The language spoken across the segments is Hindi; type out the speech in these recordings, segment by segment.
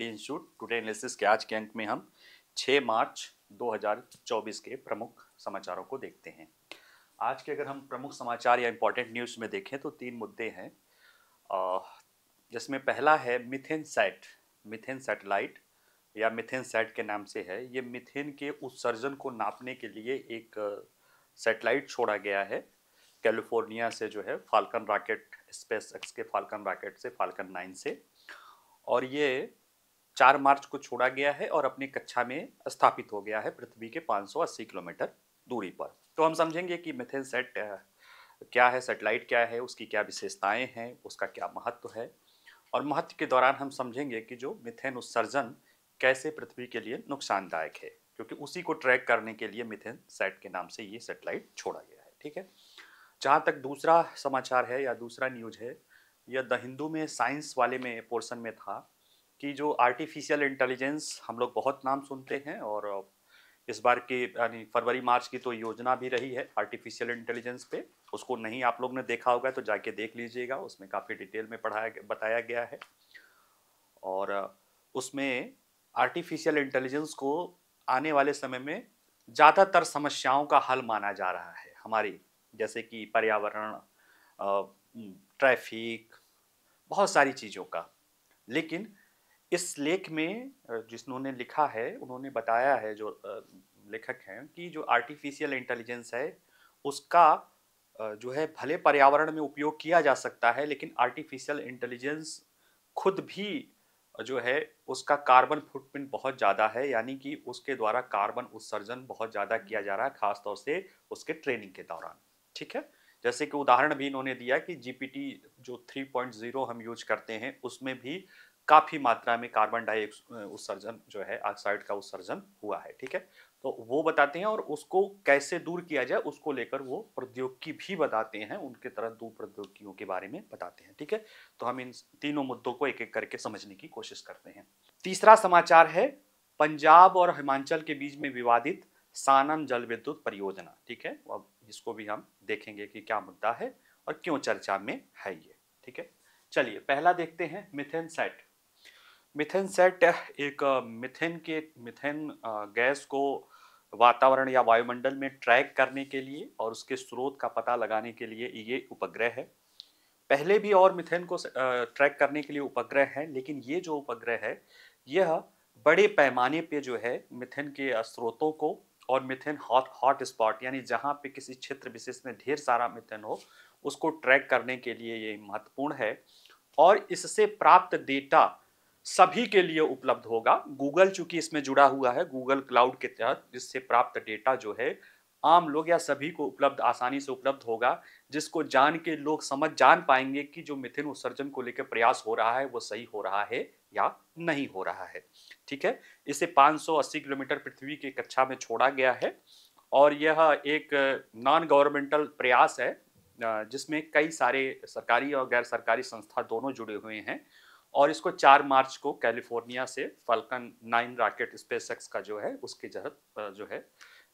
रेड्डी इंस्टीट्यूट टुडे एनालिसिस के आज के अंक में हम 6 मार्च 2024 के प्रमुख समाचारों को देखते हैं आज के अगर हम प्रमुख समाचार या इम्पोर्टेंट न्यूज़ में देखें तो तीन मुद्दे हैं जिसमें पहला है मिथेन सैट मिथेन सैटेलाइट या मिथेन सैट के नाम से है ये मिथेन के उत्सर्जन को नापने के लिए एक सेटेलाइट छोड़ा गया है कैलिफोर्निया से जो है फाल्कन रॉकेट स्पेस एक्स के फाल्कन रॉकेट से फाल्कन नाइन से और ये चार मार्च को छोड़ा गया है और अपनी कक्षा में स्थापित हो गया है पृथ्वी के 580 किलोमीटर दूरी पर तो हम समझेंगे कि मिथेन सेट क्या है सेटेलाइट क्या है उसकी क्या विशेषताएं हैं उसका क्या महत्व है और महत्व के दौरान हम समझेंगे कि जो मिथेन उत्सर्जन कैसे पृथ्वी के लिए नुकसानदायक है क्योंकि उसी को ट्रैक करने के लिए मिथेन सेट के नाम से ये सेटेलाइट छोड़ा गया है ठीक है जहाँ तक दूसरा समाचार है या दूसरा न्यूज है यह द हिंदू में साइंस वाले में पोर्शन में था कि जो आर्टिफिशियल इंटेलिजेंस हम लोग बहुत नाम सुनते हैं और इस बार की यानी फरवरी मार्च की तो योजना भी रही है आर्टिफिशियल इंटेलिजेंस पे उसको नहीं आप लोग ने देखा होगा तो जाके देख लीजिएगा उसमें काफ़ी डिटेल में पढ़ाया बताया गया है और उसमें आर्टिफिशियल इंटेलिजेंस को आने वाले समय में ज़्यादातर समस्याओं का हल माना जा रहा है हमारी जैसे कि पर्यावरण ट्रैफिक बहुत सारी चीज़ों का लेकिन इस लेख में जिसने लिखा है उन्होंने बताया है जो लेखक हैं कि जो आर्टिफिशियल इंटेलिजेंस है उसका जो है भले पर्यावरण में उपयोग किया जा सकता है लेकिन आर्टिफिशियल इंटेलिजेंस खुद भी जो है उसका कार्बन फुटप्रिंट बहुत ज़्यादा है यानी कि उसके द्वारा कार्बन उत्सर्जन बहुत ज़्यादा हम्म। किया जा रहा है खासतौर से उसके ट्रेनिंग के दौरान ठीक है जैसे कि उदाहरण भी इन्होंने दिया कि जीपीटी जो 3.0 हम यूज करते हैं उसमें भी काफ़ी मात्रा में कार्बन डाई उत्सर्जन जो है ऑक्साइड का उत्सर्जन हुआ है ठीक है तो वो बताते हैं और उसको कैसे दूर किया जाए उसको लेकर वो प्रौद्योगिकी भी बताते हैं उनके तरह दो प्रौद्योगिकियों के बारे में बताते हैं ठीक है तो हम इन तीनों मुद्दों को एक एक करके समझने की कोशिश करते हैं तीसरा समाचार है पंजाब और हिमाचल के बीच में विवादित सानन जल विद्युत परियोजना ठीक है अब इसको भी हम देखेंगे कि क्या मुद्दा है और क्यों चर्चा में है ये ठीक है चलिए पहला देखते हैं मिथेन सेट मिथेन सेट एक मिथेन के मिथेन गैस को वातावरण या वायुमंडल में ट्रैक करने के लिए और उसके स्रोत का पता लगाने के लिए ये उपग्रह है पहले भी और मिथेन को ट्रैक करने के लिए उपग्रह हैं लेकिन ये जो उपग्रह है यह बड़े पैमाने पे जो है मिथेन के स्रोतों को और मिथेन हॉट हॉट स्पॉट यानी जहाँ पे किसी क्षेत्र विशेष में ढेर सारा मिथेन हो उसको ट्रैक करने के लिए ये महत्वपूर्ण है और इससे प्राप्त डेटा सभी के लिए उपलब्ध होगा गूगल चूंकि इसमें जुड़ा हुआ है गूगल क्लाउड के तहत जिससे प्राप्त डेटा जो है आम लोग या सभी को उपलब्ध आसानी से उपलब्ध होगा जिसको जान के लोग समझ जान पाएंगे कि जो मिथिन उत्सर्जन को लेकर प्रयास हो रहा है वो सही हो रहा है या नहीं हो रहा है ठीक है इसे 580 किलोमीटर पृथ्वी की कक्षा में छोड़ा गया है और यह एक नॉन गवर्नमेंटल प्रयास है जिसमें कई सारे सरकारी और गैर सरकारी संस्था दोनों जुड़े हुए हैं और इसको 4 मार्च को कैलिफोर्निया से फल्कन नाइन रॉकेट स्पेस का जो है उसकी जहत जो है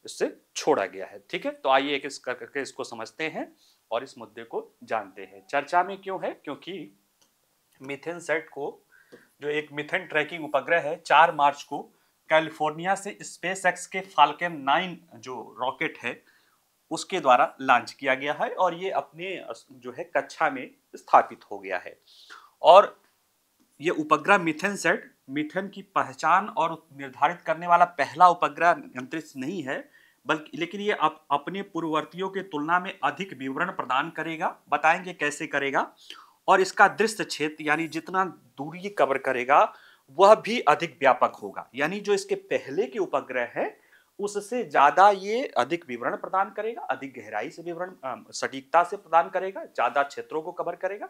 इससे छोड़ा गया है ठीक है तो आइए एक इस करके इसको समझते हैं और इस मुद्दे को जानते हैं चर्चा में क्यों है क्योंकि मिथेन सेट को जो एक मिथेन ट्रैकिंग उपग्रह है चार मार्च को कैलिफोर्निया से स्पेस एक्स के फाल्कन नाइन जो रॉकेट है उसके द्वारा लॉन्च किया गया है और ये अपने जो है कक्षा में स्थापित हो गया है और ये उपग्रह मिथेन सेट मिथेन की पहचान और निर्धारित करने वाला पहला उपग्रह अंतरिक्ष नहीं है बल्कि लेकिन ये अप, अपने पूर्ववर्तियों के तुलना में अधिक विवरण प्रदान करेगा बताएंगे कैसे करेगा और इसका दृश्य क्षेत्र यानी जितना दूरी कवर करेगा वह भी अधिक व्यापक होगा यानी जो इसके पहले के उपग्रह है उससे ज़्यादा ये अधिक विवरण प्रदान करेगा अधिक गहराई से विवरण सटीकता से प्रदान करेगा ज़्यादा क्षेत्रों को कवर करेगा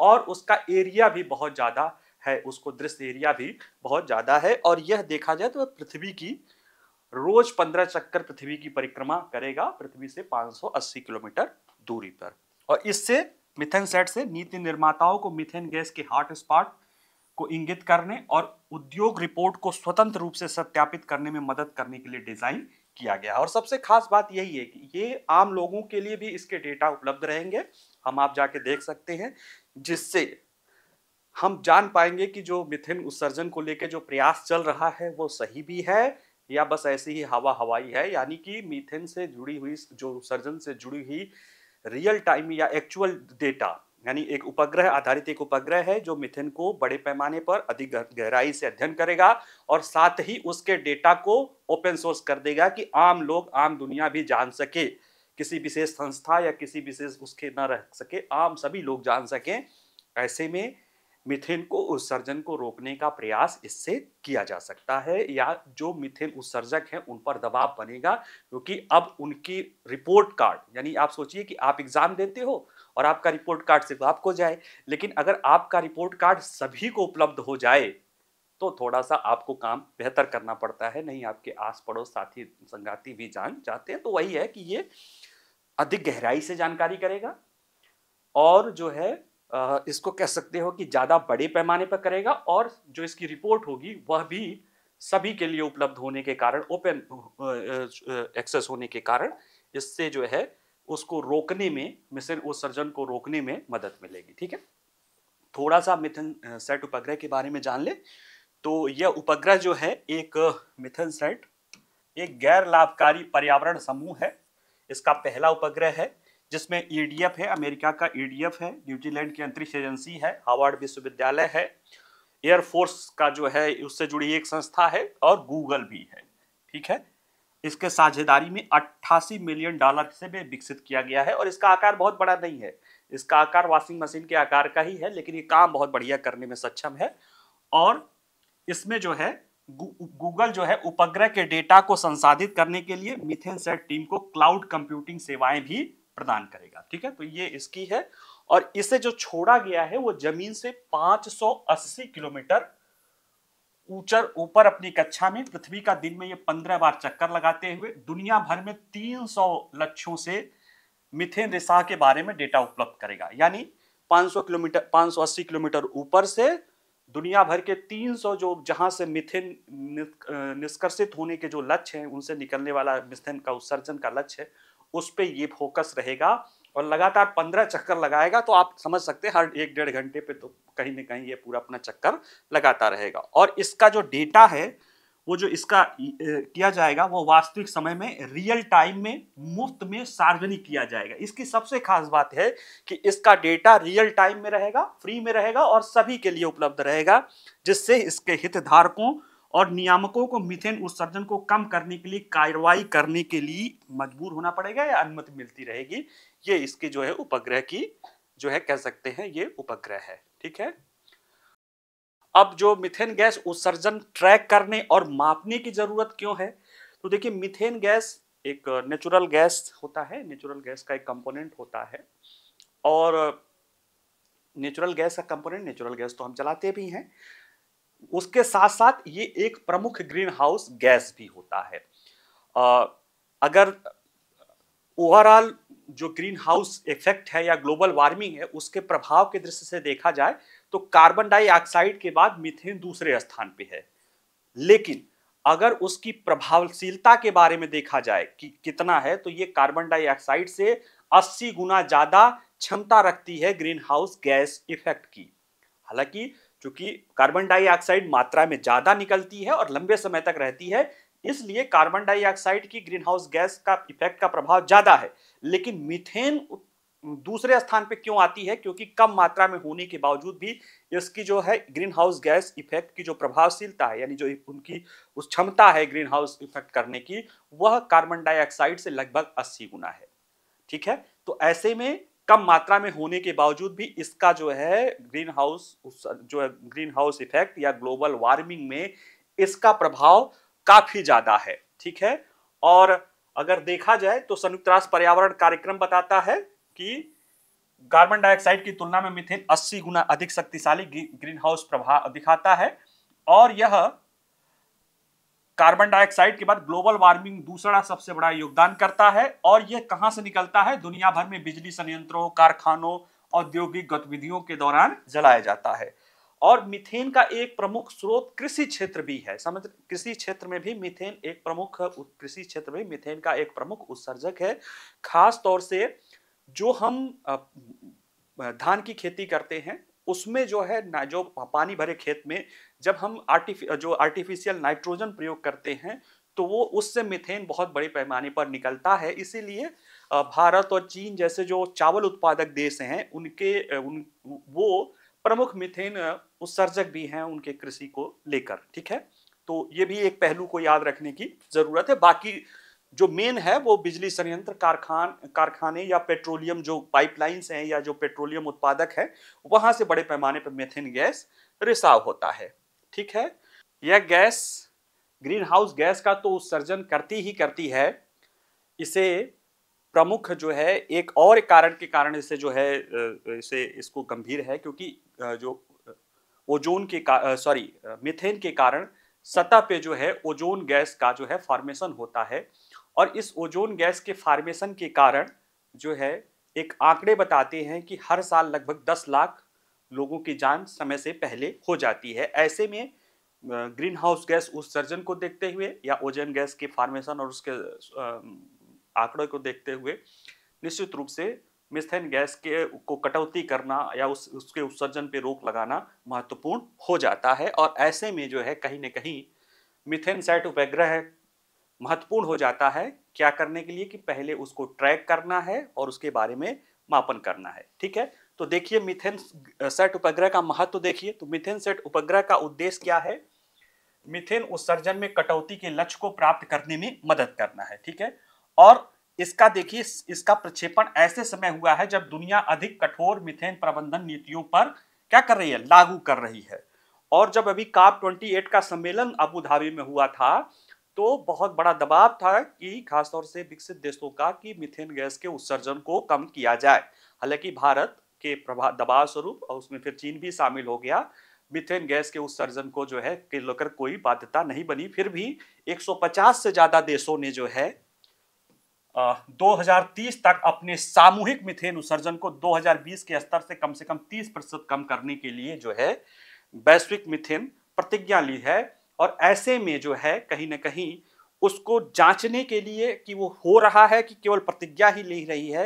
और उसका एरिया भी बहुत ज़्यादा है उसको दृश्य एरिया भी बहुत ज़्यादा है और यह देखा जाए तो पृथ्वी की रोज पंद्रह चक्कर पृथ्वी की परिक्रमा करेगा पृथ्वी से 580 किलोमीटर दूरी पर और इससे मिथेन सेट से नीति निर्माताओं को मिथेन गैस के हॉट स्पॉट को इंगित करने और उद्योग रिपोर्ट को स्वतंत्र रूप से सत्यापित करने में मदद करने के लिए डिजाइन किया गया और सबसे खास बात यही है कि ये आम लोगों के लिए भी इसके डेटा उपलब्ध रहेंगे हम आप जाके देख सकते हैं जिससे हम जान पाएंगे कि जो मिथेन उत्सर्जन को लेकर जो प्रयास चल रहा है वो सही भी है या बस ऐसी ही हवा हवाई है यानी कि मिथेन से जुड़ी हुई जो उत्सर्जन से जुड़ी हुई रियल टाइम या एक्चुअल डेटा यानी एक उपग्रह आधारित एक उपग्रह है जो मिथेन को बड़े पैमाने पर अधिक गहराई से अध्ययन करेगा और साथ ही उसके डेटा को ओपन सोर्स कर देगा कि आम लोग आम दुनिया भी जान सके किसी विशेष संस्था या किसी विशेष उसके ना रह सके आम सभी लोग जान सकें ऐसे में मिथेन को उत्सर्जन को रोकने का प्रयास इससे किया जा सकता है या जो मिथेन उत्सर्जक हैं उन पर दबाव बनेगा क्योंकि अब उनकी रिपोर्ट कार्ड यानी आप सोचिए कि आप एग्ज़ाम देते हो और आपका रिपोर्ट कार्ड सिर्फ आपको जाए लेकिन अगर आपका रिपोर्ट कार्ड सभी को उपलब्ध हो जाए तो थोड़ा सा आपको काम बेहतर करना पड़ता है नहीं आपके आस पड़ोस साथी संगाती भी जान जाते हैं तो वही है कि ये अधिक गहराई से जानकारी करेगा और जो है इसको कह सकते हो कि ज़्यादा बड़े पैमाने पर करेगा और जो इसकी रिपोर्ट होगी वह भी सभी के लिए उपलब्ध होने के कारण ओपन एक्सेस होने के कारण इससे जो है उसको रोकने में मिशन उस सर्जन को रोकने में मदद मिलेगी ठीक है थोड़ा सा मिथन सेट उपग्रह के बारे में जान ले तो यह उपग्रह जो है एक मिथन सेट एक गैर लाभकारी पर्यावरण समूह है इसका पहला उपग्रह है जिसमें ईडीएफ e है अमेरिका का ईडीएफ e है न्यूजीलैंड की अंतरिक्ष एजेंसी है हार्वर्ड विश्वविद्यालय है एयरफोर्स का जो है उससे जुड़ी एक संस्था है और गूगल भी है ठीक है इसके साझेदारी में 88 मिलियन डॉलर से भी विकसित किया गया है और इसका आकार बहुत बड़ा नहीं है इसका आकार वॉशिंग मशीन के आकार का ही है लेकिन ये काम बहुत बढ़िया करने में सक्षम है और इसमें जो है गूगल जो है उपग्रह के डेटा को संसाधित करने के लिए मिथेन सेट टीम को क्लाउड कंप्यूटिंग सेवाएं भी प्रदान करेगा ठीक है तो ये इसकी है और इसे जो छोड़ा गया है वो जमीन से 580 किलोमीटर ऊंचर ऊपर अपनी कक्षा में पृथ्वी का दिन में ये 15 बार चक्कर लगाते हुए दुनिया भर में 300 लक्ष्यों से मिथेन रिसा के बारे में डेटा उपलब्ध करेगा यानी 500 किलोमीटर 580 किलोमीटर ऊपर से दुनिया भर के 300 जो जहां से मिथेन निष्कर्षित होने के जो लक्ष्य हैं उनसे निकलने वाला मिथेन का उत्सर्जन का लक्ष्य है उस पर ये फोकस रहेगा और लगातार पंद्रह चक्कर लगाएगा तो आप समझ सकते हैं हर एक डेढ़ घंटे पे तो कहीं ना कहीं ये पूरा अपना चक्कर लगाता रहेगा और इसका जो डेटा है वो जो इसका किया जाएगा वो वास्तविक समय में रियल टाइम में मुफ्त में सार्वजनिक किया जाएगा इसकी सबसे खास बात है कि इसका डेटा रियल टाइम में रहेगा फ्री में रहेगा और सभी के लिए उपलब्ध रहेगा जिससे इसके हितधारकों और नियामकों को मिथेन उत्सर्जन को कम करने के लिए कार्रवाई करने के लिए मजबूर होना पड़ेगा या अनुमति मिलती रहेगी ये इसके जो है उपग्रह की जो है कह सकते हैं ये उपग्रह है ठीक है अब जो मिथेन गैस उत्सर्जन ट्रैक करने और मापने की जरूरत क्यों है तो देखिए मिथेन गैस एक नेचुरल गैस होता है नेचुरल गैस का एक कंपोनेंट होता है और नेचुरल गैस का कंपोनेंट नेचुरल गैस तो हम चलाते भी हैं उसके साथ साथ ये एक प्रमुख ग्रीन हाउस गैस भी होता है आ, अगर ओवरऑल जो ग्रीन हाउस इफेक्ट है या ग्लोबल वार्मिंग है उसके प्रभाव के दृष्टि से देखा जाए तो कार्बन डाइऑक्साइड के बाद मिथेन दूसरे स्थान पे है लेकिन अगर उसकी प्रभावशीलता के बारे में देखा जाए कि कितना है तो ये कार्बन डाइऑक्साइड से 80 गुना ज्यादा क्षमता रखती है ग्रीन हाउस गैस इफेक्ट की हालांकि चूंकि कार्बन डाइऑक्साइड मात्रा में ज्यादा निकलती है और लंबे समय तक रहती है इसलिए कार्बन डाइऑक्साइड की ग्रीन हाउस गैस का इफेक्ट का प्रभाव ज्यादा है लेकिन मिथेन दूसरे स्थान पे क्यों आती है क्योंकि कम मात्रा में होने के बावजूद भी इसकी जो है ग्रीन हाउस गैस इफेक्ट की जो प्रभावशीलता है यानी जो उनकी उस क्षमता है ग्रीन हाउस इफेक्ट करने की वह कार्बन डाइऑक्साइड से लगभग 80 गुना है ठीक है तो ऐसे में कम मात्रा में होने के बावजूद भी इसका जो है ग्रीन हाउस जो है ग्रीन हाउस इफेक्ट या ग्लोबल वार्मिंग में इसका प्रभाव काफी ज्यादा है ठीक है और अगर देखा जाए तो संयुक्त राष्ट्र पर्यावरण कार्यक्रम बताता है कि कार्बन डाइऑक्साइड की तुलना में मिथेन 80 गुना अधिक शक्तिशाली ग्रीन हाउस प्रभाव दिखाता है और यह कार्बन डाइऑक्साइड के बाद ग्लोबल वार्मिंग दूसरा सबसे बड़ा योगदान करता है और यह कहां से निकलता है दुनिया भर में बिजली संयंत्रों कारखानों औद्योगिक गतिविधियों के दौरान जलाया जाता है और मिथेन का एक प्रमुख स्रोत कृषि क्षेत्र भी है समझ कृषि क्षेत्र में भी मिथेन एक प्रमुख कृषि क्षेत्र में मिथेन का एक प्रमुख उत्सर्जक है खास तौर से जो हम धान की खेती करते हैं उसमें जो है ना जो पानी भरे खेत में जब हम आर्टिफि जो आर्टिफिशियल नाइट्रोजन प्रयोग करते हैं तो वो उससे मिथेन बहुत बड़े पैमाने पर निकलता है इसीलिए भारत और चीन जैसे जो चावल उत्पादक देश हैं उनके उन वो प्रमुख मिथेन उत्सर्जक भी हैं उनके कृषि को लेकर ठीक है तो ये भी एक पहलू को याद रखने की ज़रूरत है बाकी जो मेन है वो बिजली संयंत्र कारखान कारखाने या पेट्रोलियम जो पाइपलाइंस हैं या जो पेट्रोलियम उत्पादक है वहां से बड़े पैमाने पर मेथेन गैस रिसाव होता है ठीक है यह गैस ग्रीन हाउस गैस का तो उत्सर्जन करती ही करती है इसे प्रमुख जो है एक और कारण के कारण इसे जो है इसे इसको गंभीर है क्योंकि जो ओजोन के सॉरी मिथेन के कारण सतह पे जो है ओजोन गैस का जो है फॉर्मेशन होता है और इस ओजोन गैस के फार्मेशन के कारण जो है एक आंकड़े बताते हैं कि हर साल लगभग 10 लाख लोगों की जान समय से पहले हो जाती है ऐसे में ग्रीन हाउस गैस उत्सर्जन को देखते हुए या ओजोन गैस के फार्मेशन और उसके आंकड़ों को देखते हुए निश्चित रूप से मिथेन गैस के को कटौती करना या उस उसके उत्सर्जन पर रोक लगाना महत्वपूर्ण हो जाता है और ऐसे में जो है कहीं ना कहीं मिथेन सेट उपग्रह महत्वपूर्ण हो जाता है क्या करने के लिए कि पहले उसको ट्रैक करना है और उसके बारे में मापन करना है ठीक है तो देखिए मिथेन सेट उपग्रह का महत्व देखिए तो मिथेन सेट उपग्रह का उद्देश्य क्या है मिथेन उत्सर्जन में कटौती के लक्ष्य को प्राप्त करने में मदद करना है ठीक है और इसका देखिए इसका प्रक्षेपण ऐसे समय हुआ है जब दुनिया अधिक कठोर मिथेन प्रबंधन नीतियों पर क्या कर रही है लागू कर रही है और जब अभी काप 28 का सम्मेलन अबू धाबी में हुआ था तो बहुत बड़ा दबाव था कि खासतौर से विकसित देशों का कि मिथेन गैस के उत्सर्जन को कम किया जाए हालांकि भारत के प्रभाव दबाव स्वरूप और उसमें फिर चीन भी शामिल हो गया मिथेन गैस के उत्सर्जन को जो है के लेकर कोई बाध्यता नहीं बनी फिर भी 150 से ज़्यादा देशों ने जो है आ, 2030 तक अपने सामूहिक मिथेन उत्सर्जन को 2020 के स्तर से कम से कम 30 प्रतिशत कम करने के लिए जो है वैश्विक मिथेन प्रतिज्ञा ली है और ऐसे में जो है कहीं ना कहीं उसको जांचने के लिए कि वो हो रहा है कि केवल प्रतिज्ञा ही ले रही है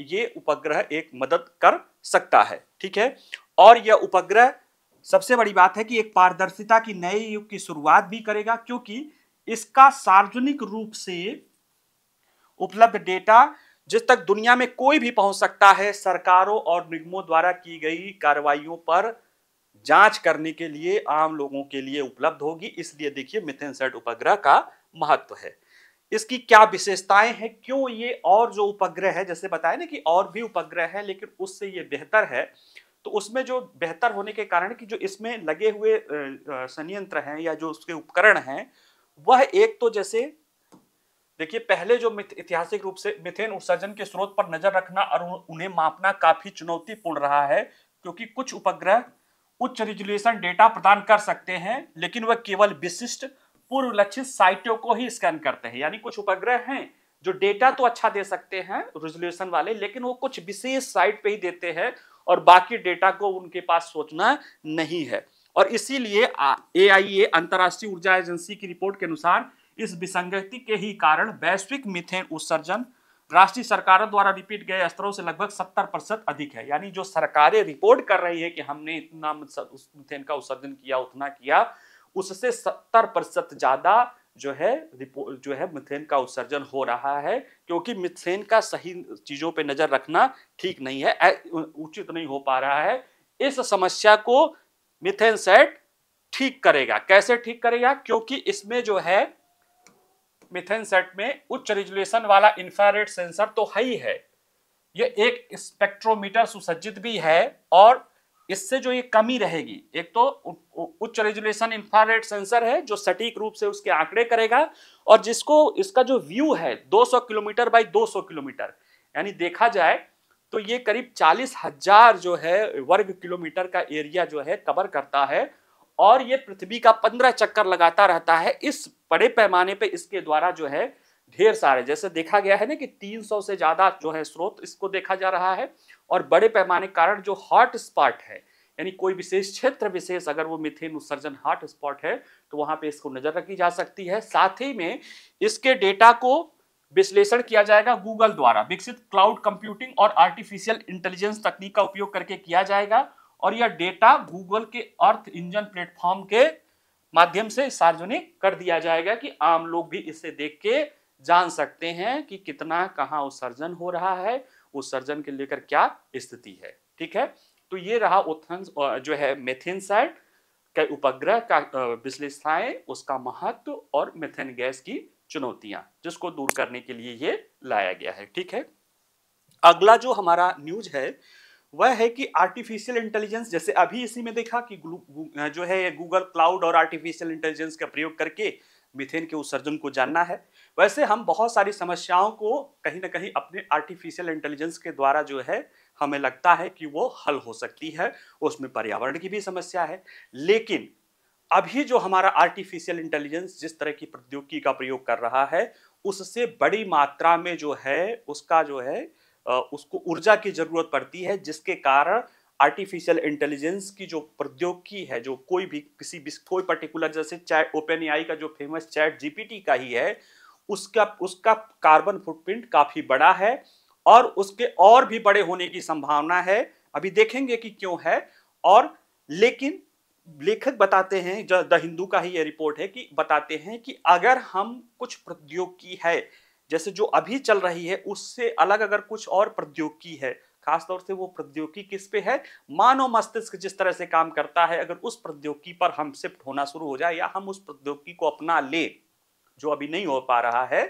ये उपग्रह एक मदद कर सकता है ठीक है और यह उपग्रह सबसे बड़ी बात है कि एक पारदर्शिता की नए युग की शुरुआत भी करेगा क्योंकि इसका सार्वजनिक रूप से उपलब्ध डेटा जिस तक दुनिया में कोई भी पहुंच सकता है सरकारों और निगमों द्वारा की गई कार्रवाइयों पर जांच करने के लिए आम लोगों के लिए उपलब्ध होगी इसलिए देखिए मिथेन सेट उपग्रह का महत्व है इसकी क्या विशेषताएं हैं क्यों ये और जो उपग्रह है जैसे बताया ना कि और भी उपग्रह है लेकिन उससे ये बेहतर है तो उसमें जो बेहतर होने के कारण कि जो इसमें लगे हुए संयंत्र हैं या जो उसके उपकरण हैं वह एक तो जैसे देखिए पहले जो ऐतिहासिक रूप से मिथेन उत्सर्जन के स्रोत पर नजर रखना और उन्हें मापना काफी चुनौतीपूर्ण रहा है क्योंकि कुछ उपग्रह उच्च रिजोल्यूशन डेटा प्रदान कर सकते हैं लेकिन वह केवल विशिष्ट पूर्व लक्षित साइटों को ही स्कैन करते हैं यानी कुछ उपग्रह हैं जो डेटा तो अच्छा दे सकते हैं रिजोल्यूशन वाले लेकिन वो कुछ विशेष साइट पे ही देते हैं और बाकी डेटा को उनके पास सोचना नहीं है और इसीलिए ए आई ए अंतर्राष्ट्रीय ऊर्जा एजेंसी की रिपोर्ट के अनुसार इस विसंगति के ही कारण वैश्विक मिथेन उत्सर्जन राष्ट्रीय सरकारों द्वारा रिपीट गए स्तरों से लगभग 70 प्रतिशत अधिक है यानी जो सरकारें रिपोर्ट कर रही है कि हमने इतना मिथेन का उत्सर्जन किया उतना किया उससे 70 प्रतिशत ज्यादा जो है रिपोर्ट जो है मिथेन का उत्सर्जन हो रहा है क्योंकि मिथेन का सही चीजों पर नजर रखना ठीक नहीं है उचित नहीं हो पा रहा है इस समस्या को मिथेन सेट ठीक करेगा कैसे ठीक करेगा क्योंकि इसमें जो है मिथेन सेट में उच्च रेजुलेशन वाला इंफ्रारेड सेंसर तो है ही है ये एक स्पेक्ट्रोमीटर सुसज्जित भी है और इससे जो ये कमी रहेगी एक तो उच्च रेजुलेशन इंफ्रारेड सेंसर है जो सटीक रूप से उसके आंकड़े करेगा और जिसको इसका जो व्यू है 200 किलोमीटर बाय 200 किलोमीटर यानी देखा जाए तो ये करीब चालीस हजार जो है वर्ग किलोमीटर का एरिया जो है कवर करता है और ये पृथ्वी का पंद्रह चक्कर लगाता रहता है इस बड़े पैमाने पे इसके द्वारा जो है ढेर सारे जैसे देखा गया है ना कि 300 से ज्यादा जो है स्रोत इसको देखा जा रहा है और बड़े पैमाने कारण जो हॉट स्पॉट है यानी कोई विशेष क्षेत्र विशेष अगर वो मिथेन उत्सर्जन हॉट स्पॉट है तो वहां पे इसको नजर रखी जा सकती है साथ ही में इसके डेटा को विश्लेषण किया जाएगा गूगल द्वारा विकसित क्लाउड कंप्यूटिंग और आर्टिफिशियल इंटेलिजेंस तकनीक का उपयोग करके किया जाएगा और यह डेटा गूगल के अर्थ इंजन प्लेटफॉर्म के माध्यम से सार्वजनिक कर दिया जाएगा कि आम लोग भी इसे देख के जान सकते हैं कि कितना कहाँ उत्सर्जन हो रहा है उत्सर्जन के लेकर क्या स्थिति है ठीक है तो ये रहा उथंस जो है मेथेन साइड के उपग्रह का विश्लेषण उसका महत्व और मेथेन गैस की चुनौतियां जिसको दूर करने के लिए ये लाया गया है ठीक है अगला जो हमारा न्यूज है वह है कि आर्टिफिशियल इंटेलिजेंस जैसे अभी इसी में देखा कि जो है गूगल क्लाउड और आर्टिफिशियल इंटेलिजेंस का प्रयोग करके मिथेन के उत्सर्जन को जानना है वैसे हम बहुत सारी समस्याओं को कहीं ना कहीं अपने आर्टिफिशियल इंटेलिजेंस के द्वारा जो है हमें लगता है कि वो हल हो सकती है उसमें पर्यावरण की भी समस्या है लेकिन अभी जो हमारा आर्टिफिशियल इंटेलिजेंस जिस तरह की प्रौद्योगिकी का प्रयोग कर रहा है उससे बड़ी मात्रा में जो है उसका जो है उसको ऊर्जा की जरूरत पड़ती है जिसके कारण आर्टिफिशियल इंटेलिजेंस की जो प्रौद्योगिकी है जो कोई भी किसी भी कोई पर्टिकुलर जैसे चैट ओपन आई का जो फेमस चैट जीपीटी का ही है उसका उसका कार्बन फुटप्रिंट काफी बड़ा है और उसके और भी बड़े होने की संभावना है अभी देखेंगे कि क्यों है और लेकिन लेखक बताते हैं द हिंदू का ही ये रिपोर्ट है कि बताते हैं कि अगर हम कुछ प्रौद्योगिकी है जैसे जो अभी चल रही है उससे अलग अगर कुछ और प्रौद्योगिकी है खासतौर से वो प्रौद्योगिकी किस पे है मानव मस्तिष्क जिस तरह से काम करता है अगर उस प्रौद्योगिकी पर हम शिफ्ट होना शुरू हो जाए या हम उस प्रौद्योगिकी को अपना ले जो अभी नहीं हो पा रहा है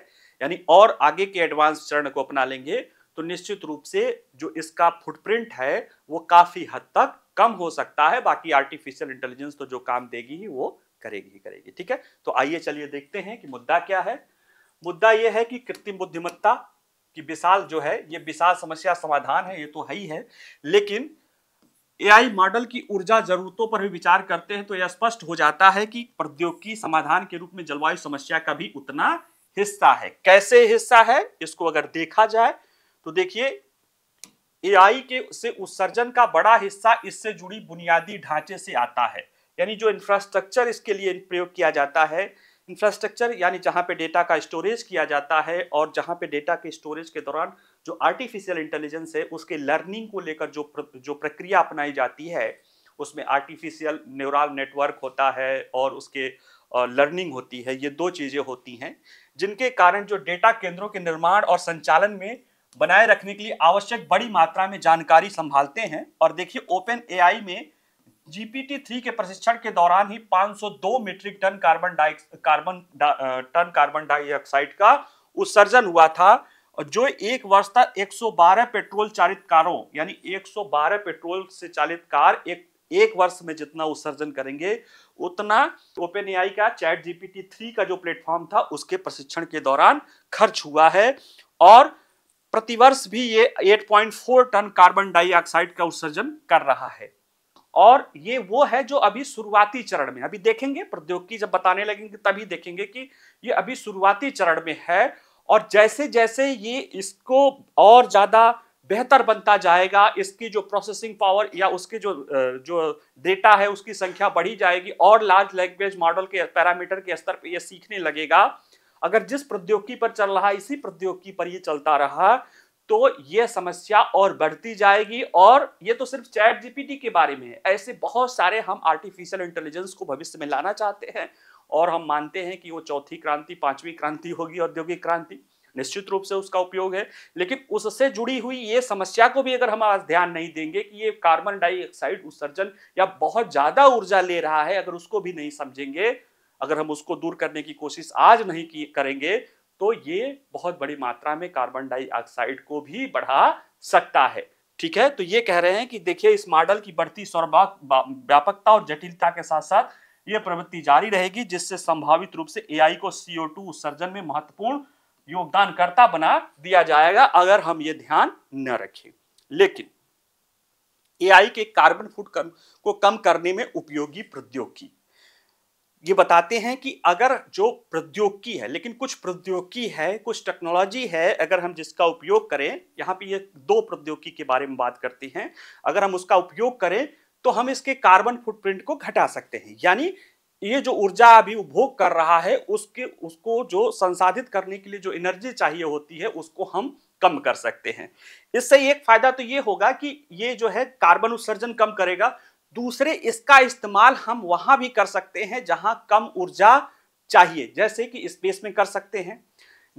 यानी और आगे के एडवांस चरण को अपना लेंगे तो निश्चित रूप से जो इसका फुटप्रिंट है वो काफी हद तक कम हो सकता है बाकी आर्टिफिशियल इंटेलिजेंस तो जो काम देगी ही वो करेगी ही करेगी ठीक है तो आइए चलिए देखते हैं कि मुद्दा क्या है मुद्दा यह है कि कृत्रिम बुद्धिमत्ता की विशाल जो है ये विशाल समस्या समाधान है ये तो है ही है लेकिन एआई मॉडल की ऊर्जा जरूरतों पर भी विचार करते हैं तो यह स्पष्ट हो जाता है कि प्रौद्योगिकी समाधान के रूप में जलवायु समस्या का भी उतना हिस्सा है कैसे हिस्सा है इसको अगर देखा जाए तो देखिए एआई के से उत्सर्जन का बड़ा हिस्सा इससे जुड़ी बुनियादी ढांचे से आता है यानी जो इंफ्रास्ट्रक्चर इसके लिए प्रयोग किया जाता है इंफ्रास्ट्रक्चर यानी जहाँ पे डेटा का स्टोरेज किया जाता है और जहाँ पे डेटा के स्टोरेज के दौरान जो आर्टिफिशियल इंटेलिजेंस है उसके लर्निंग को लेकर जो प्र, जो प्रक्रिया अपनाई जाती है उसमें आर्टिफिशियल न्यूरल नेटवर्क होता है और उसके लर्निंग होती है ये दो चीज़ें होती हैं जिनके कारण जो डेटा केंद्रों के निर्माण और संचालन में बनाए रखने के लिए आवश्यक बड़ी मात्रा में जानकारी संभालते हैं और देखिए ओपन एआई में जीपीटी थ्री के प्रशिक्षण के दौरान ही 502 metric ton carbon di carbon ton carbon dioxide का उत्सर्जन हुआ था जो एक वर्ष तक 112 पेट्रोल चालित कारों यानी 112 पेट्रोल से चालित कार एक एक वर्ष में जितना उत्सर्जन करेंगे उतना ओपन एआई का चैट जीपीटी थ्री का जो प्लेटफॉर्म था उसके प्रशिक्षण के दौरान खर्च हुआ है और प्रतिवर्ष भी ये 8.4 टन कार्बन डाइऑक्साइड का उत्सर्जन कर रहा है और ये वो है जो अभी शुरुआती चरण में अभी देखेंगे प्रौद्योगिकी जब बताने लगेंगे तभी देखेंगे कि ये अभी शुरुआती चरण में है और जैसे जैसे ये इसको और ज़्यादा बेहतर बनता जाएगा इसकी जो प्रोसेसिंग पावर या उसके जो जो डेटा है उसकी संख्या बढ़ी जाएगी और लार्ज लैंग्वेज मॉडल के पैरामीटर के स्तर पर यह सीखने लगेगा अगर जिस प्रौद्योगिकी पर चल रहा है इसी प्रौद्योगिकी पर ये चलता रहा तो ये समस्या और बढ़ती जाएगी और ये तो सिर्फ चैट जीपीटी के बारे में है ऐसे बहुत सारे हम आर्टिफिशियल इंटेलिजेंस को भविष्य में लाना चाहते हैं और हम मानते हैं कि वो चौथी क्रांति पांचवी क्रांति होगी औद्योगिक क्रांति निश्चित रूप से उसका उपयोग है लेकिन उससे जुड़ी हुई ये समस्या को भी अगर हम आज ध्यान नहीं देंगे कि ये कार्बन डाइऑक्साइड उत्सर्जन या बहुत ज़्यादा ऊर्जा ले रहा है अगर उसको भी नहीं समझेंगे अगर हम उसको दूर करने की कोशिश आज नहीं की करेंगे तो ये बहुत बड़ी मात्रा में कार्बन डाइऑक्साइड को भी बढ़ा सकता है ठीक है तो ये कह रहे हैं कि देखिए इस मॉडल की बढ़ती स्वरभाग व्यापकता और जटिलता के साथ साथ ये प्रवृत्ति जारी रहेगी जिससे संभावित रूप से एआई को सीओ टू उत्सर्जन में महत्वपूर्ण योगदानकर्ता बना दिया जाएगा अगर हम ये ध्यान न रखें लेकिन एआई के कार्बन फुट को कम करने में उपयोगी प्रौद्योगिकी ये बताते हैं कि अगर जो प्रौद्योगिकी है लेकिन कुछ प्रौद्योगिकी है कुछ टेक्नोलॉजी है अगर हम जिसका उपयोग करें यहाँ पे ये दो प्रौद्योगिकी के बारे में बात करती हैं अगर हम उसका उपयोग करें तो हम इसके कार्बन फुटप्रिंट को घटा सकते हैं यानी ये जो ऊर्जा अभी उपभोग कर रहा है उसके उसको जो संसाधित करने के लिए जो एनर्जी चाहिए होती है उसको हम कम कर सकते हैं इससे एक फायदा तो ये होगा कि ये जो है कार्बन उत्सर्जन कम करेगा दूसरे इसका इस्तेमाल हम वहां भी कर सकते हैं जहां कम ऊर्जा चाहिए जैसे कि स्पेस में कर सकते हैं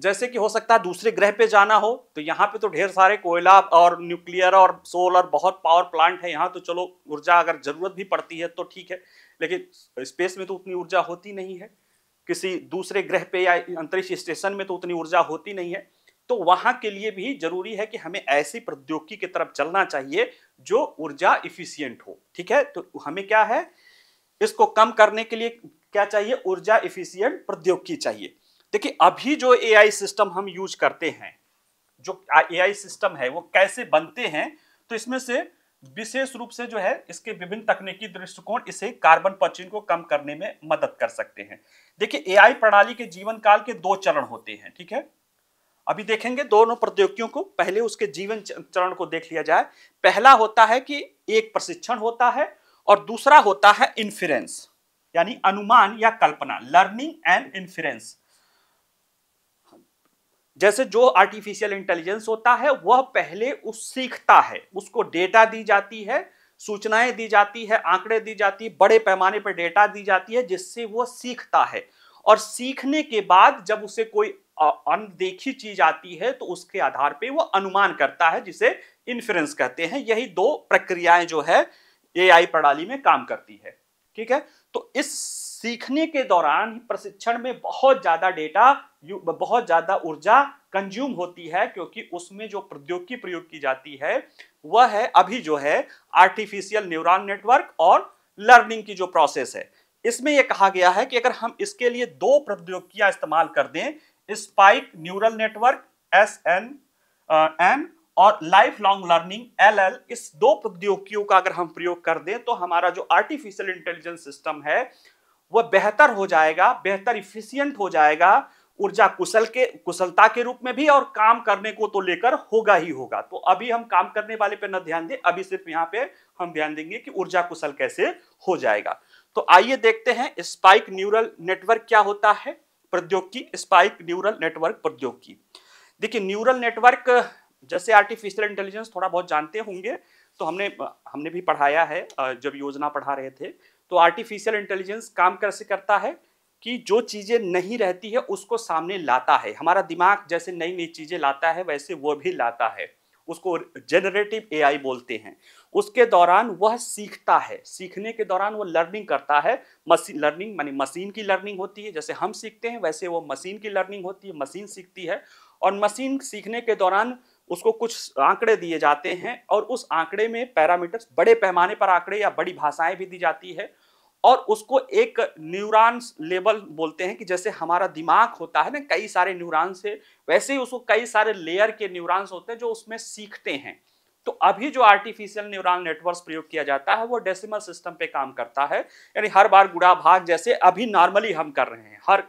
जैसे कि हो सकता है दूसरे ग्रह पे जाना हो तो यहाँ पे तो ढेर सारे कोयला और न्यूक्लियर और सोलर बहुत पावर प्लांट है यहाँ तो चलो ऊर्जा अगर ज़रूरत भी पड़ती है तो ठीक है लेकिन स्पेस में तो उतनी ऊर्जा होती नहीं है किसी दूसरे ग्रह पे या अंतरिक्ष स्टेशन में तो उतनी ऊर्जा होती नहीं है तो वहाँ के लिए भी जरूरी है कि हमें ऐसी प्रौद्योगिकी की तरफ चलना चाहिए जो ऊर्जा इफिशियंट हो ठीक है तो हमें क्या है इसको कम करने के लिए क्या चाहिए ऊर्जा इफिशियंट प्रौद्योगिकी चाहिए देखिए अभी जो एआई सिस्टम हम यूज करते हैं जो एआई सिस्टम है वो कैसे बनते हैं तो इसमें से विशेष रूप से जो है इसके विभिन्न तकनीकी दृष्टिकोण इसे कार्बन पचिन को कम करने में मदद कर सकते हैं देखिए एआई प्रणाली के जीवन काल के दो चरण होते हैं ठीक है अभी देखेंगे दोनों प्रतियोगियों को पहले उसके जीवन चरण को देख लिया जाए पहला होता है कि एक प्रशिक्षण होता है और दूसरा होता है इन्फ्रेंस यानी अनुमान या कल्पना लर्निंग एंड इन्फ्रेंस जैसे जो आर्टिफिशियल इंटेलिजेंस होता है वह पहले उस सीखता है उसको डेटा दी जाती है सूचनाएं दी जाती है आंकड़े दी जाती है बड़े पैमाने पर डेटा दी जाती है जिससे वह सीखता है और सीखने के बाद जब उसे कोई अनदेखी चीज आती है तो उसके आधार पे वो अनुमान करता है जिसे इन्फ्रेंस कहते हैं यही दो प्रक्रियाएं जो है एआई प्रणाली में काम करती है ठीक है तो इस सीखने के दौरान प्रशिक्षण में बहुत ज़्यादा डेटा बहुत ज़्यादा ऊर्जा कंज्यूम होती है क्योंकि उसमें जो प्रौद्योगिकी प्रयोग की जाती है वह है अभी जो है आर्टिफिशियल न्यूरॉन नेटवर्क और लर्निंग की जो प्रोसेस है इसमें यह कहा गया है कि अगर हम इसके लिए दो प्रौद्योगिकियां इस्तेमाल कर दें spike neural network S N N और lifelong learning L L इस दो प्रौद्योगिकियों का अगर हम प्रयोग कर दें तो हमारा जो आर्टिफिशियल इंटेलिजेंस सिस्टम है वह बेहतर हो जाएगा बेहतर इफिशियंट हो जाएगा ऊर्जा कुशल के कुशलता के रूप में भी और काम करने को तो लेकर होगा ही होगा तो अभी हम काम करने वाले पर न ध्यान दें अभी सिर्फ यहाँ पे हम ध्यान देंगे कि ऊर्जा कुशल कैसे हो जाएगा तो आइए देखते हैं स्पाइक न्यूरल नेटवर्क क्या होता है प्रौद्योगिकी स्पाइक न्यूरल नेटवर्क प्रौद्योगिकी देखिए न्यूरल नेटवर्क जैसे आर्टिफिशियल इंटेलिजेंस थोड़ा बहुत जानते होंगे तो हमने हमने भी पढ़ाया है जब योजना पढ़ा रहे थे तो आर्टिफिशियल इंटेलिजेंस काम कैसे करता है कि जो चीज़ें नहीं रहती है उसको सामने लाता है हमारा दिमाग जैसे नई नई चीज़ें लाता है वैसे वो भी लाता है उसको जेनरेटिव एआई बोलते हैं उसके दौरान वह सीखता है सीखने के दौरान वह लर्निंग करता है मशीन लर्निंग मानी मशीन की लर्निंग होती है जैसे हम सीखते हैं वैसे वो मशीन की लर्निंग होती है मशीन सीखती है और मशीन सीखने के दौरान उसको कुछ आंकड़े दिए जाते हैं और उस आंकड़े में पैरामीटर्स बड़े पैमाने पर आंकड़े या बड़ी भाषाएं भी दी जाती है और उसको एक न्यूरॉन्स लेवल बोलते हैं कि जैसे हमारा दिमाग होता है ना कई सारे न्यूरॉन्स है वैसे ही उसको कई सारे लेयर के न्यूरॉन्स होते हैं जो उसमें सीखते हैं तो अभी जो आर्टिफिशियल न्यूरॉन नेटवर्क प्रयोग किया जाता है वो डेसिमल सिस्टम पे काम करता है यानी हर बार गुड़ा भाग जैसे अभी नॉर्मली हम कर रहे हैं हर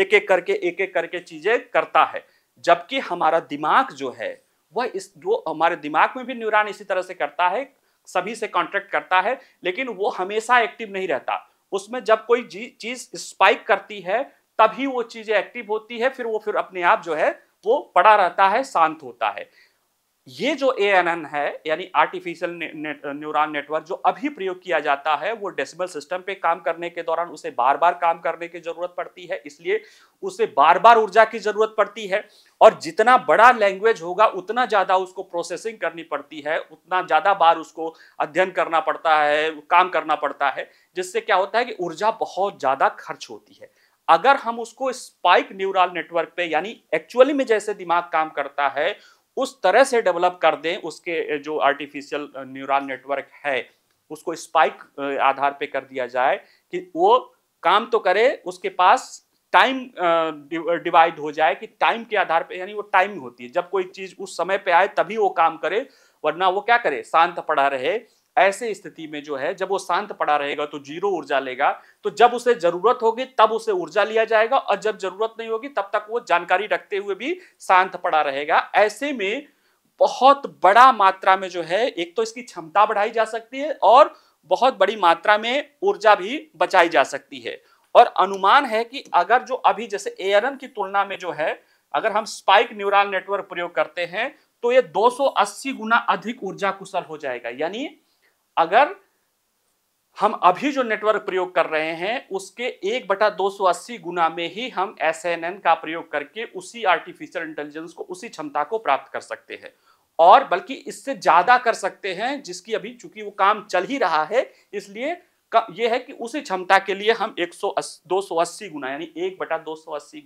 एक एक करके एक एक करके चीजें करता है जबकि हमारा दिमाग जो है वह इस जो हमारे दिमाग में भी न्यूरॉन इसी तरह से करता है सभी से कॉन्ट्रैक्ट करता है लेकिन वो हमेशा एक्टिव नहीं रहता उसमें जब कोई चीज स्पाइक करती है तभी वो चीजें एक्टिव होती है फिर वो फिर अपने आप जो है वो पड़ा रहता है शांत होता है ये जो ए है यानी आर्टिफिशियल ने, ने, नेटवर्क जो अभी प्रयोग किया जाता है वो डेसिमल सिस्टम पे काम करने के दौरान उसे बार बार काम करने की जरूरत पड़ती है इसलिए उसे बार बार ऊर्जा की जरूरत पड़ती है और जितना बड़ा लैंग्वेज होगा उतना ज़्यादा उसको प्रोसेसिंग करनी पड़ती है उतना ज़्यादा बार उसको अध्ययन करना पड़ता है काम करना पड़ता है जिससे क्या होता है कि ऊर्जा बहुत ज़्यादा खर्च होती है अगर हम उसको स्पाइक न्यूरल नेटवर्क पे यानी एक्चुअली में जैसे दिमाग काम करता है उस तरह से डेवलप कर दें उसके जो आर्टिफिशियल न्यूरल नेटवर्क है उसको स्पाइक आधार पे कर दिया जाए कि वो काम तो करे उसके पास टाइम डिवाइड हो जाए कि टाइम के आधार पे यानी वो टाइम होती है जब कोई चीज़ उस समय पे आए तभी वो काम करे वरना वो क्या करे शांत पड़ा रहे ऐसे स्थिति में जो है जब वो शांत पड़ा रहेगा तो जीरो ऊर्जा लेगा तो जब उसे जरूरत होगी तब उसे ऊर्जा लिया जाएगा और जब जरूरत नहीं होगी तब तक वो जानकारी रखते हुए भी शांत पड़ा रहेगा ऐसे में बहुत बड़ा मात्रा में जो है एक तो इसकी क्षमता बढ़ाई जा सकती है और बहुत बड़ी मात्रा में ऊर्जा भी बचाई जा सकती है और अनुमान है कि अगर जो अभी जैसे एयरन की तुलना में जो है अगर हम स्पाइक न्यूरल नेटवर्क प्रयोग करते हैं तो ये 280 गुना अधिक ऊर्जा कुशल हो जाएगा यानी अगर हम अभी जो नेटवर्क प्रयोग कर रहे हैं उसके एक बटा दो सौ अस्सी गुना में ही हम एस का प्रयोग करके उसी आर्टिफिशियल इंटेलिजेंस को उसी क्षमता को प्राप्त कर सकते हैं और बल्कि इससे ज्यादा कर सकते हैं जिसकी अभी चूंकि वो काम चल ही रहा है इसलिए ये है कि उसी क्षमता के लिए हम सौ अस्सी गुना यानी एक बटा दो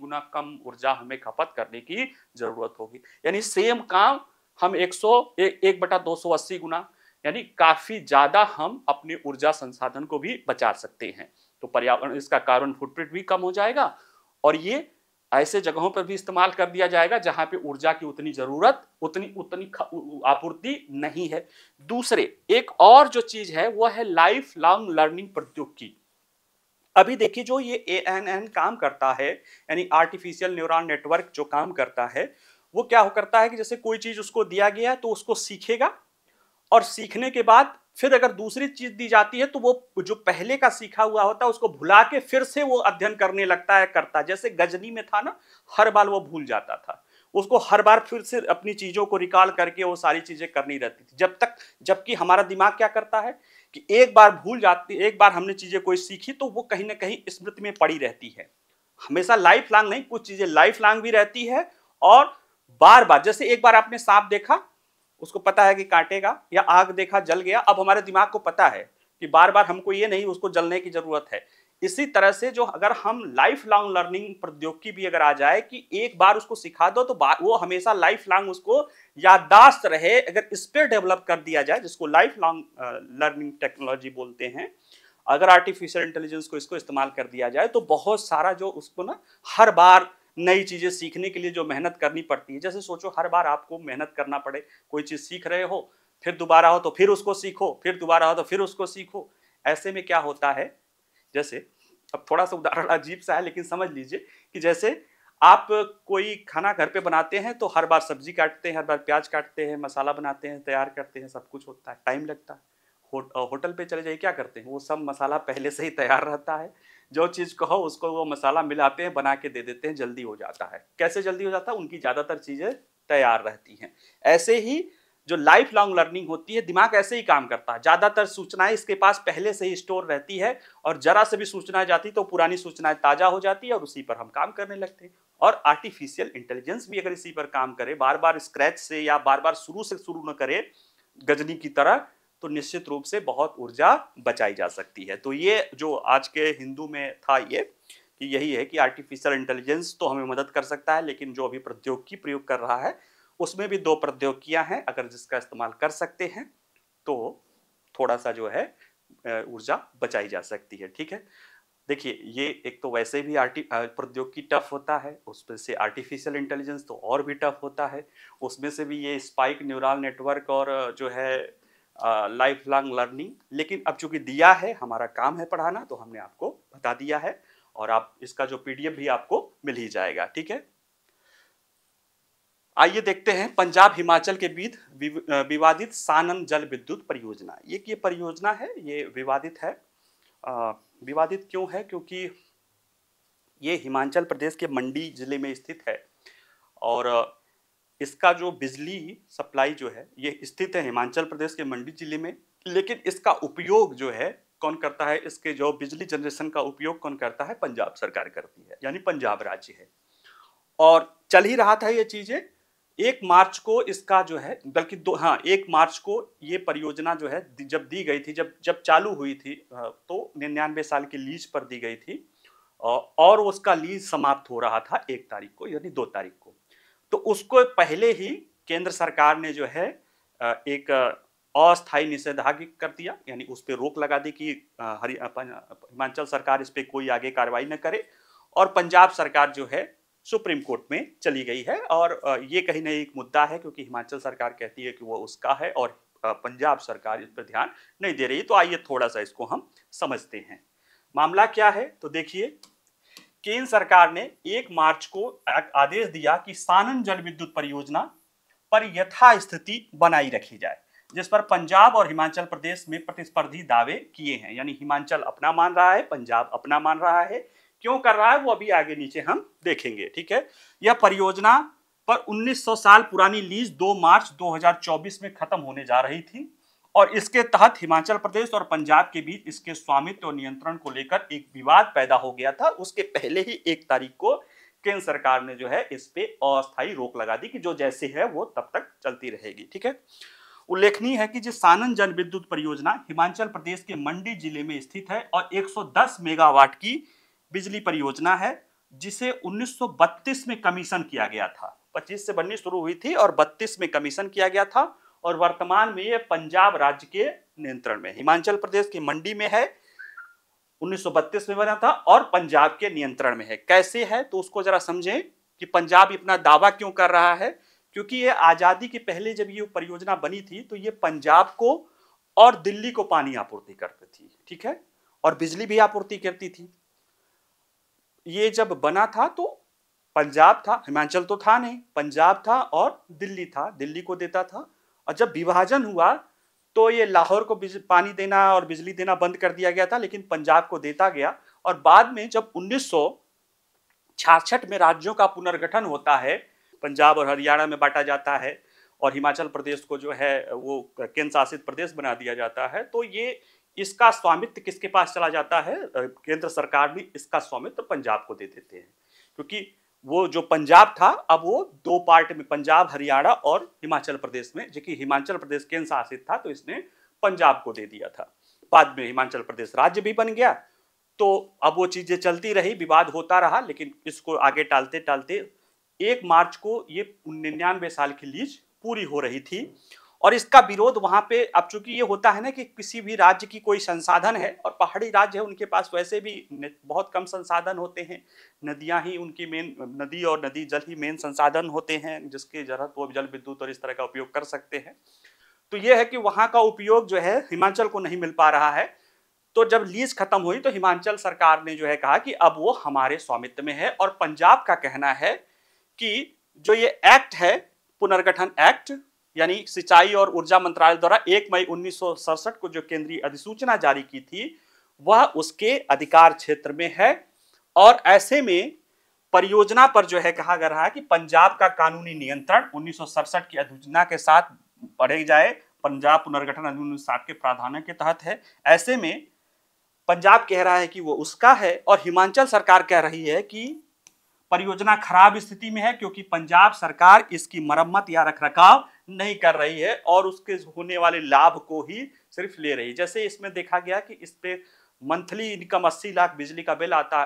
गुना कम ऊर्जा हमें खपत करने की जरूरत होगी यानी सेम काम हम एक सौ एक बटा अस्सी गुना यानी काफी ज्यादा हम अपने ऊर्जा संसाधन को भी बचा सकते हैं तो पर्यावरण इसका कार्बन फुटप्रिंट भी कम हो जाएगा और ये ऐसे जगहों पर भी इस्तेमाल कर दिया जाएगा जहां पे ऊर्जा की उतनी जरूरत उतनी उतनी आपूर्ति नहीं है दूसरे एक और जो चीज है वह है लाइफ लॉन्ग लर्निंग प्रौद्योगिकी अभी देखिए जो ये ए एन एन काम करता है यानी आर्टिफिशियल न्यूरॉन नेटवर्क जो काम करता है वो क्या हो करता है कि जैसे कोई चीज उसको दिया गया है तो उसको सीखेगा और सीखने के बाद फिर अगर दूसरी चीज दी जाती है तो वो जो पहले का सीखा हुआ होता है उसको भुला के फिर से वो अध्ययन करने लगता है करता है जैसे गजनी में था ना हर बार वो भूल जाता था उसको हर बार फिर से अपनी चीज़ों को रिकॉल करके वो सारी चीज़ें करनी रहती थी जब तक जबकि हमारा दिमाग क्या करता है कि एक बार भूल जाती एक बार हमने चीज़ें कोई सीखी तो वो कहीं ना कहीं स्मृति में पड़ी रहती है हमेशा लाइफ लॉन्ग नहीं कुछ चीज़ें लाइफ लॉन्ग भी रहती है और बार बार जैसे एक बार आपने सांप देखा उसको पता है कि काटेगा या आग देखा जल गया अब हमारे दिमाग को पता है कि बार बार हमको ये नहीं उसको जलने की ज़रूरत है इसी तरह से जो अगर हम लाइफ लॉन्ग लर्निंग प्रौद्योगिकी भी अगर आ जाए कि एक बार उसको सिखा दो तो वो हमेशा लाइफ लॉन्ग उसको याददाश्त रहे अगर इस पर डेवलप कर दिया जाए जिसको लाइफ लॉन्ग लर्निंग टेक्नोलॉजी बोलते हैं अगर आर्टिफिशियल इंटेलिजेंस को इसको इस्तेमाल कर दिया जाए तो बहुत सारा जो उसको ना हर बार नई चीज़ें सीखने के लिए जो मेहनत करनी पड़ती है जैसे सोचो हर बार आपको मेहनत करना पड़े कोई चीज़ सीख रहे हो फिर दोबारा हो तो फिर उसको सीखो फिर दोबारा हो तो फिर उसको सीखो ऐसे में क्या होता है जैसे अब थोड़ा सा उदाहरण अजीब सा है लेकिन समझ लीजिए कि जैसे आप कोई खाना घर पे बनाते हैं तो हर बार सब्जी काटते हैं हर बार प्याज काटते हैं मसाला बनाते हैं तैयार करते हैं सब कुछ होता है टाइम लगता है हो, होटल पे चले जाइए क्या करते हैं वो सब मसाला पहले से ही तैयार रहता है जो चीज़ कहो उसको वो मसाला मिलाते हैं बना के दे देते हैं जल्दी हो जाता है कैसे जल्दी हो जाता है उनकी ज़्यादातर चीज़ें तैयार रहती हैं ऐसे ही जो लाइफ लॉन्ग लर्निंग होती है दिमाग ऐसे ही काम करता है ज़्यादातर सूचनाएं इसके पास पहले से ही स्टोर रहती है और ज़रा से भी सूचनाएं जाती तो पुरानी सूचनाएं ताज़ा हो जाती है और उसी पर हम काम करने लगते हैं और आर्टिफिशियल इंटेलिजेंस भी अगर इसी पर काम करे बार बार स्क्रैच से या बार बार शुरू से शुरू न करे गजनी की तरह तो निश्चित रूप से बहुत ऊर्जा बचाई जा सकती है तो ये जो आज के हिंदू में था ये कि यही है कि आर्टिफिशियल इंटेलिजेंस तो हमें मदद कर सकता है लेकिन जो अभी प्रौद्योगिकी प्रयोग कर रहा है उसमें भी दो प्रौद्योगिकियां हैं अगर जिसका इस्तेमाल कर सकते हैं तो थोड़ा सा जो है ऊर्जा बचाई जा सकती है ठीक है देखिए ये एक तो वैसे भी आर्टि प्रौद्योगिकी टफ होता है उसमें से आर्टिफिशियल इंटेलिजेंस तो और भी टफ होता है उसमें से भी ये स्पाइक न्यूरल नेटवर्क और जो है लाइफ लॉन्ग लर्निंग लेकिन अब चूंकि दिया है हमारा काम है पढ़ाना तो हमने आपको बता दिया है और आप इसका जो पीडीएफ भी आपको मिल ही जाएगा ठीक है आइए देखते हैं पंजाब हिमाचल के बीच विवादित सानन जल विद्युत परियोजना ये ये परियोजना है ये विवादित है आ, विवादित क्यों है क्योंकि ये हिमाचल प्रदेश के मंडी जिले में स्थित है और इसका जो बिजली सप्लाई जो है ये स्थित है हिमाचल प्रदेश के मंडी जिले में लेकिन इसका उपयोग जो है कौन करता है इसके जो बिजली जनरेशन का उपयोग कौन करता है पंजाब सरकार करती है यानी पंजाब राज्य है और चल ही रहा था ये चीज़ें एक मार्च को इसका जो है बल्कि दो हाँ एक मार्च को ये परियोजना जो है जब दी गई थी जब जब चालू हुई थी तो निन्यानवे साल की लीज पर दी गई थी और उसका लीज समाप्त हो रहा था एक तारीख को यानी दो तारीख को तो उसको पहले ही केंद्र सरकार ने जो है एक अस्थायी निषेधाज्ञा कर दिया यानी उस पर रोक लगा दी कि हिमाचल सरकार इस पर कोई आगे कार्रवाई न करे और पंजाब सरकार जो है सुप्रीम कोर्ट में चली गई है और ये कहीं ना एक मुद्दा है क्योंकि हिमाचल सरकार कहती है कि वो उसका है और पंजाब सरकार इस पर ध्यान नहीं दे रही तो आइए थोड़ा सा इसको हम समझते हैं मामला क्या है तो देखिए केंद्र सरकार ने 1 मार्च को आदेश दिया कि सानन जल विद्युत परियोजना पर यथास्थिति बनाई रखी जाए जिस पर पंजाब और हिमाचल प्रदेश में प्रतिस्पर्धी दावे किए हैं यानी हिमाचल अपना मान रहा है पंजाब अपना मान रहा है क्यों कर रहा है वो अभी आगे नीचे हम देखेंगे ठीक है यह परियोजना पर 1900 साल पुरानी लीज 2 मार्च 2024 में खत्म होने जा रही थी और इसके तहत हिमाचल प्रदेश और पंजाब के बीच इसके स्वामित्व नियंत्रण को लेकर एक विवाद पैदा हो गया था उसके पहले ही एक तारीख को केंद्र सरकार ने जो है इस पे अस्थायी रोक लगा दी कि जो जैसे है वो तब तक चलती रहेगी ठीक है उल्लेखनीय है कि जो सानन जन विद्युत परियोजना हिमाचल प्रदेश के मंडी जिले में स्थित है और 110 मेगावाट की बिजली परियोजना है जिसे 1932 में कमीशन किया गया था 25 से बननी शुरू हुई थी और 32 में कमीशन किया गया था और वर्तमान में ये पंजाब राज्य के नियंत्रण में हिमाचल प्रदेश की मंडी में है 1932 में बना था और पंजाब के नियंत्रण में है कैसे है तो उसको जरा समझें कि पंजाब इतना दावा क्यों कर रहा है क्योंकि ये आज़ादी के पहले जब ये परियोजना बनी थी तो ये पंजाब को और दिल्ली को पानी आपूर्ति करती थी ठीक है और बिजली भी आपूर्ति करती थी ये जब बना था तो पंजाब था हिमाचल तो था नहीं पंजाब था और दिल्ली था दिल्ली को देता था और जब विभाजन हुआ तो ये लाहौर को पानी देना और बिजली देना बंद कर दिया गया था लेकिन पंजाब को देता गया और बाद में जब उन्नीस में राज्यों का पुनर्गठन होता है पंजाब और हरियाणा में बांटा जाता है और हिमाचल प्रदेश को जो है वो केंद्र शासित प्रदेश बना दिया जाता है तो ये इसका स्वामित्व किसके पास चला जाता है केंद्र सरकार भी इसका स्वामित्व पंजाब को दे देते हैं क्योंकि वो जो पंजाब था अब वो दो पार्ट में पंजाब हरियाणा और हिमाचल प्रदेश में जो कि हिमाचल प्रदेश केंद्र शासित था तो इसने पंजाब को दे दिया था बाद में हिमाचल प्रदेश राज्य भी बन गया तो अब वो चीज़ें चलती रही विवाद होता रहा लेकिन इसको आगे टालते टालते एक मार्च को ये निन्यानवे साल की लीज पूरी हो रही थी और इसका विरोध वहाँ पे अब चूंकि ये होता है ना कि किसी भी राज्य की कोई संसाधन है और पहाड़ी राज्य है उनके पास वैसे भी बहुत कम संसाधन होते हैं नदियाँ ही उनकी मेन नदी और नदी जल ही मेन संसाधन होते हैं जिसके जरूरत वो जल विद्युत और इस तरह का उपयोग कर सकते हैं तो ये है कि वहाँ का उपयोग जो है हिमाचल को नहीं मिल पा रहा है तो जब लीज खत्म हुई तो हिमाचल सरकार ने जो है कहा कि अब वो हमारे स्वामित्व में है और पंजाब का कहना है कि जो ये एक्ट है पुनर्गठन एक्ट यानी सिंचाई और ऊर्जा मंत्रालय द्वारा एक मई उन्नीस को जो केंद्रीय अधिसूचना जारी की थी वह उसके अधिकार क्षेत्र में है और ऐसे में परियोजना पर जो है कहा गया है कि पंजाब का कानूनी नियंत्रण उन्नीस की अधिसूचना के साथ बढ़े जाए पंजाब पुनर्गठन अधिनियम उन्नीस के प्रावधानों के तहत है ऐसे में पंजाब कह रहा है कि वो उसका है और हिमाचल सरकार कह रही है कि परियोजना खराब स्थिति में है क्योंकि पंजाब सरकार इसकी मरम्मत या रखरखाव नहीं कर रही है और उसके होने वाले लाभ को ही सिर्फ ले रही है जैसे इसमें देखा गया कि इस पे मंथली इनकम 80 लाख बिजली का बिल आता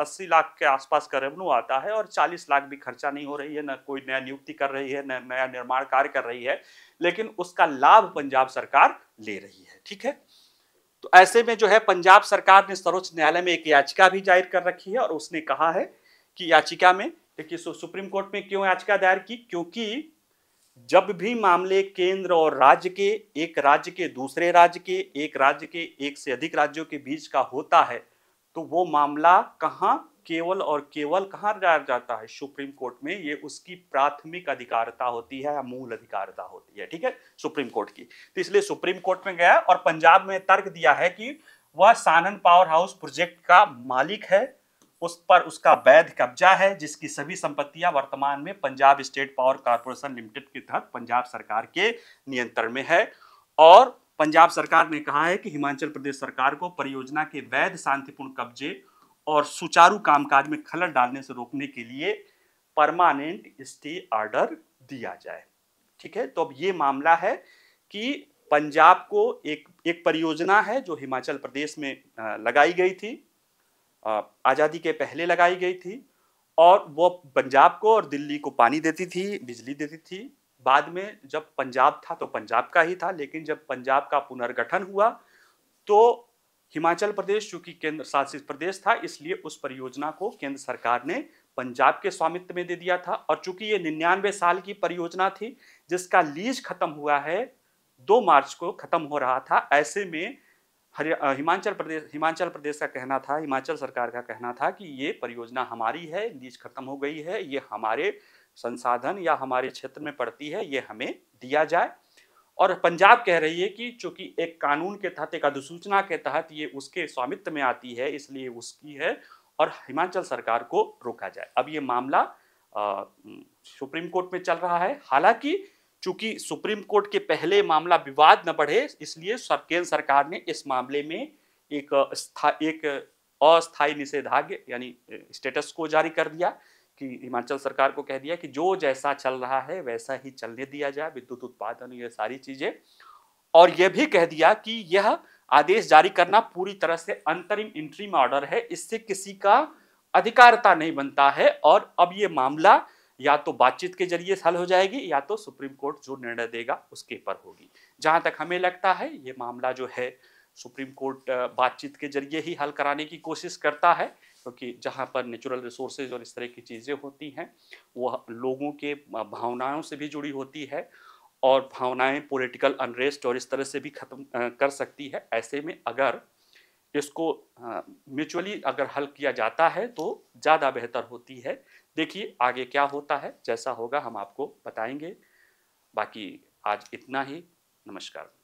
अस्सी लाख के आसपास का रेवन्यू आता है और 40 लाख भी खर्चा नहीं हो रही है ना कोई नया नियुक्ति कर रही है ना नया निर्माण कार्य कर रही है लेकिन उसका लाभ पंजाब सरकार ले रही है ठीक है तो ऐसे में जो है पंजाब सरकार ने सर्वोच्च न्यायालय में एक याचिका भी जाहिर कर रखी है और उसने कहा है कि याचिका में देखिए सुप्रीम कोर्ट में क्यों याचिका दायर की क्योंकि जब भी मामले केंद्र और राज्य के एक राज्य के दूसरे राज्य के एक राज्य के एक से अधिक राज्यों के बीच का होता है तो वो मामला कहाँ केवल और केवल कहाँ जाता है सुप्रीम कोर्ट में ये उसकी प्राथमिक अधिकारता होती है या मूल अधिकारता होती है ठीक है सुप्रीम कोर्ट की तो इसलिए सुप्रीम कोर्ट में गया और पंजाब में तर्क दिया है कि वह सानन पावर हाउस प्रोजेक्ट का मालिक है उस पर उसका वैध कब्जा है जिसकी सभी संपत्तियां वर्तमान में Punjab State Power Corporation Limited के तहत पंजाब सरकार के नियंत्रण में है और पंजाब सरकार ने कहा है कि हिमाचल प्रदेश सरकार को परियोजना के वैध शांतिपूर्ण कब्जे और सुचारू कामकाज में खलल डालने से रोकने के लिए परमानेंट स्टे ऑर्डर दिया जाए ठीक है तो अब ये मामला है कि पंजाब को एक एक परियोजना है जो हिमाचल प्रदेश में लगाई गई थी आज़ादी के पहले लगाई गई थी और वो पंजाब को और दिल्ली को पानी देती थी बिजली देती थी बाद में जब पंजाब था तो पंजाब का ही था लेकिन जब पंजाब का पुनर्गठन हुआ तो हिमाचल प्रदेश चूंकि केंद्र शासित प्रदेश था इसलिए उस परियोजना को केंद्र सरकार ने पंजाब के स्वामित्व में दे दिया था और चूंकि ये निन्यानवे साल की परियोजना थी जिसका लीज खत्म हुआ है दो मार्च को खत्म हो रहा था ऐसे में हरिया हिमाचल प्रदेश हिमाचल प्रदेश का कहना था हिमाचल सरकार का कहना था कि ये परियोजना हमारी है लीज खत्म हो गई है ये हमारे संसाधन या हमारे क्षेत्र में पड़ती है ये हमें दिया जाए और पंजाब कह रही है कि चूंकि एक कानून के तहत एक अधिसूचना के तहत ये उसके स्वामित्व में आती है इसलिए उसकी है और हिमाचल सरकार को रोका जाए अब ये मामला आ, सुप्रीम कोर्ट में चल रहा है हालांकि चूंकि सुप्रीम कोर्ट के पहले मामला विवाद न बढ़े इसलिए केंद्र सरकार ने इस मामले में एक एक अस्थायी निषेधाज्ञ यानी स्टेटस को जारी कर दिया कि हिमाचल सरकार को कह दिया कि जो जैसा चल रहा है वैसा ही चलने दिया जाए विद्युत उत्पादन ये सारी चीजें और यह भी कह दिया कि यह आदेश जारी करना पूरी तरह से अंतरिम में ऑर्डर है इससे किसी का अधिकारता नहीं बनता है और अब ये मामला या तो बातचीत के जरिए हल हो जाएगी या तो सुप्रीम कोर्ट जो निर्णय देगा उसके पर होगी जहाँ तक हमें लगता है ये मामला जो है सुप्रीम कोर्ट बातचीत के जरिए ही हल कराने की कोशिश करता है क्योंकि तो जहाँ पर नेचुरल रिसोर्सेज और इस तरह की चीज़ें होती हैं वह लोगों के भावनाओं से भी जुड़ी होती है और भावनाएं पॉलिटिकल अनरेस्ट और इस तरह से भी खत्म कर सकती है ऐसे में अगर इसको म्यूचुअली अगर हल किया जाता है तो ज़्यादा बेहतर होती है देखिए आगे क्या होता है जैसा होगा हम आपको बताएंगे बाकी आज इतना ही नमस्कार